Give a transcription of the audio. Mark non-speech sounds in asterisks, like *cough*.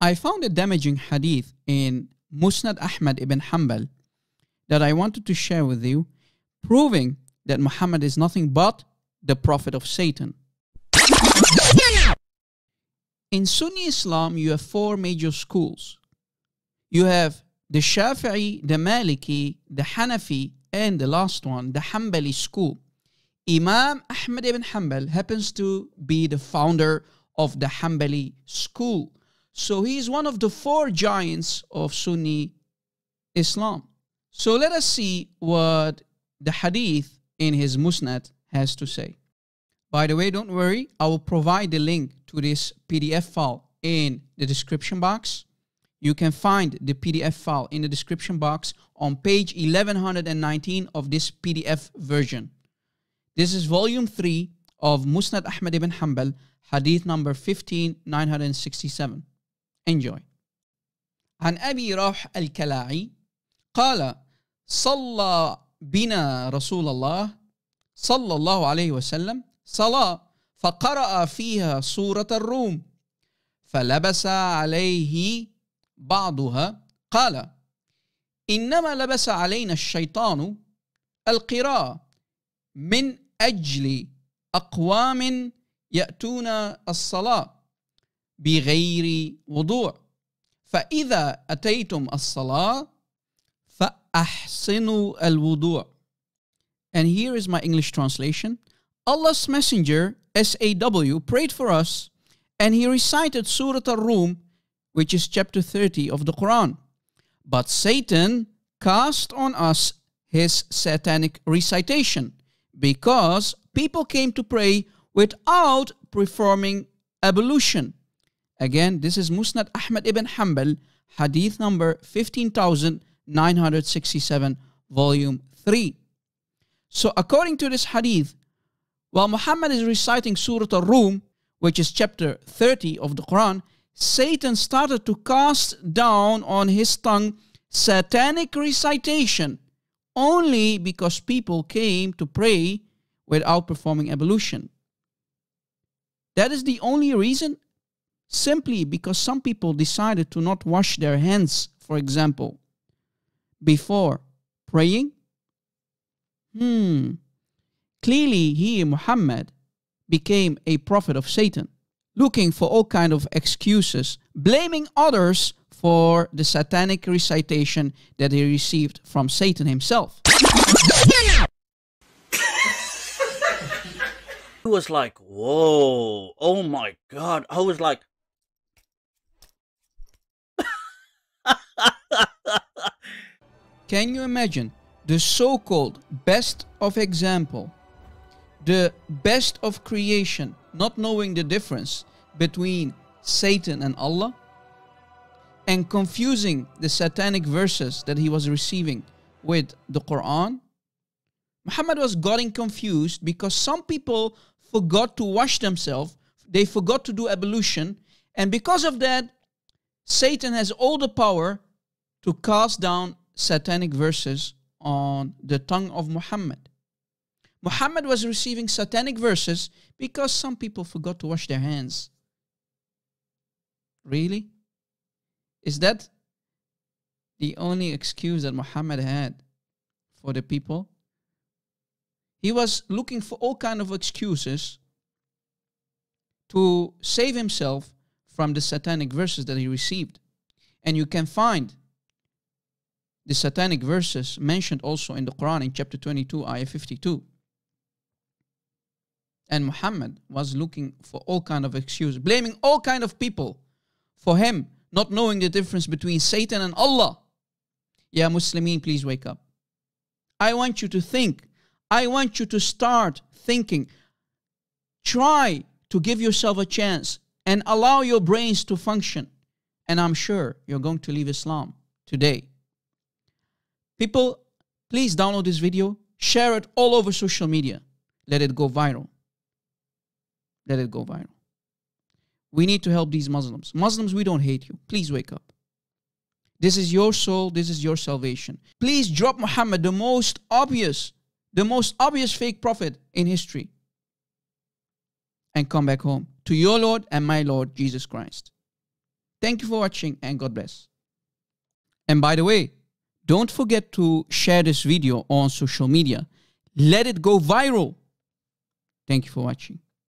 I found a damaging hadith in Musnad Ahmad ibn Hanbal that I wanted to share with you, proving that Muhammad is nothing but the prophet of Satan. In Sunni Islam, you have four major schools. You have the Shafi'i, the Maliki, the Hanafi, and the last one, the Hanbali school. Imam Ahmad ibn Hanbal happens to be the founder of the Hanbali school. So he is one of the four giants of Sunni Islam. So let us see what the hadith in his Musnad has to say. By the way, don't worry, I will provide the link to this PDF file in the description box. You can find the PDF file in the description box on page 1119 of this PDF version. This is volume 3 of Musnad Ahmad ibn Hanbal, hadith number 15967. Enjoy. عن أبي روح الكلاعي قال صلى بنا رسول الله صلى الله عليه وسلم صلاة فقرأ فيها سورة الروم فلبس عليه بعضها قال إنما لبس علينا الشيطان القراءة من أجل أقوام يأتون الصلاة بغير وضوء فإذا أتيتم الصلاة فأحسنوا الوضوء And here is my English translation. Allah's Messenger, SAW, prayed for us and he recited Surah Ar-Rum, which is chapter 30 of the Quran. But Satan cast on us his satanic recitation because people came to pray without performing ablution. Again, this is Musnad Ahmad ibn Hanbal, hadith number 15,967, volume 3. So, according to this hadith, while Muhammad is reciting Surah Al Rum, which is chapter 30 of the Quran, Satan started to cast down on his tongue satanic recitation only because people came to pray without performing ablution. That is the only reason simply because some people decided to not wash their hands, for example, before praying? Hmm. Clearly, he, Muhammad, became a prophet of Satan, looking for all kind of excuses, blaming others for the satanic recitation that he received from Satan himself. *laughs* was like, whoa, oh my god. I was like, Can you imagine the so called best of example, the best of creation, not knowing the difference between Satan and Allah, and confusing the satanic verses that he was receiving with the Quran? Muhammad was getting confused because some people forgot to wash themselves, they forgot to do ablution, and because of that, Satan has all the power to cast down satanic verses on the tongue of Muhammad. Muhammad was receiving satanic verses because some people forgot to wash their hands. Really? Is that the only excuse that Muhammad had for the people? He was looking for all kind of excuses to save himself from the satanic verses that he received. And you can find the satanic verses mentioned also in the Quran in chapter 22, ayah 52. And Muhammad was looking for all kind of excuse, blaming all kind of people for him not knowing the difference between Satan and Allah. Yeah, Muslimin, please wake up. I want you to think. I want you to start thinking. Try to give yourself a chance and allow your brains to function. And I'm sure you're going to leave Islam today. People, please download this video, share it all over social media. Let it go viral. Let it go viral. We need to help these Muslims. Muslims, we don't hate you. Please wake up. This is your soul. This is your salvation. Please drop Muhammad, the most obvious, the most obvious fake prophet in history, and come back home to your Lord and my Lord Jesus Christ. Thank you for watching and God bless. And by the way, don't forget to share this video on social media. Let it go viral. Thank you for watching.